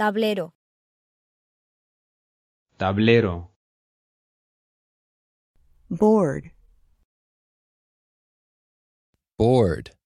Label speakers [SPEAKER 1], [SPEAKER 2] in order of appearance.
[SPEAKER 1] Tablero. Tablero. Board. Board.